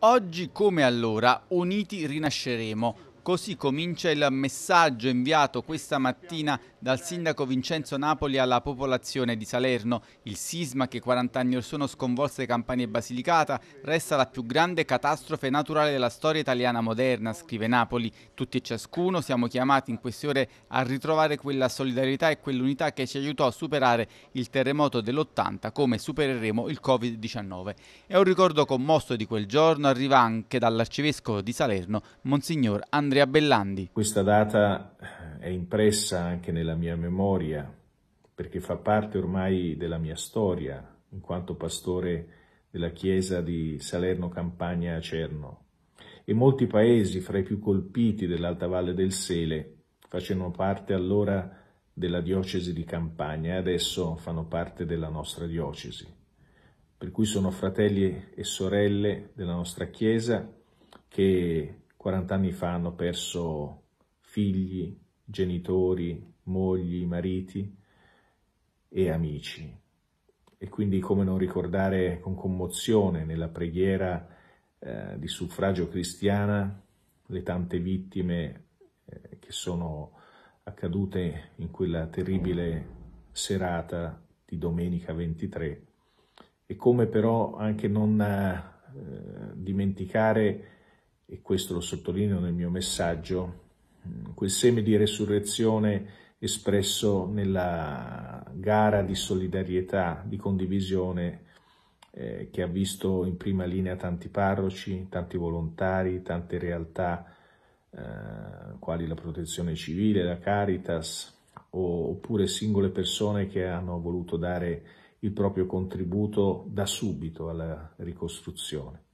Oggi come allora, uniti rinasceremo. Così comincia il messaggio inviato questa mattina dal sindaco Vincenzo Napoli alla popolazione di Salerno. Il sisma che 40 anni or sono sconvolse Campania e Basilicata resta la più grande catastrofe naturale della storia italiana moderna, scrive Napoli. Tutti e ciascuno siamo chiamati in queste ore a ritrovare quella solidarietà e quell'unità che ci aiutò a superare il terremoto dell'80 come supereremo il Covid-19. È un ricordo commosso di quel giorno, arriva anche dall'arcivescovo di Salerno, Monsignor Andrea Andrea Bellandi. Questa data eh, è impressa anche nella mia memoria perché fa parte ormai della mia storia in quanto pastore della chiesa di Salerno Campania a Cerno e molti paesi fra i più colpiti dell'Alta Valle del Sele facevano parte allora della diocesi di Campania e adesso fanno parte della nostra diocesi. Per cui sono fratelli e sorelle della nostra Chiesa che 40 anni fa hanno perso figli, genitori, mogli, mariti e amici. E quindi come non ricordare con commozione nella preghiera eh, di suffragio cristiana le tante vittime eh, che sono accadute in quella terribile serata di domenica 23 e come però anche non eh, dimenticare e questo lo sottolineo nel mio messaggio, mm, quel seme di resurrezione espresso nella gara di solidarietà, di condivisione eh, che ha visto in prima linea tanti parroci, tanti volontari, tante realtà eh, quali la protezione civile, la Caritas, o, oppure singole persone che hanno voluto dare il proprio contributo da subito alla ricostruzione.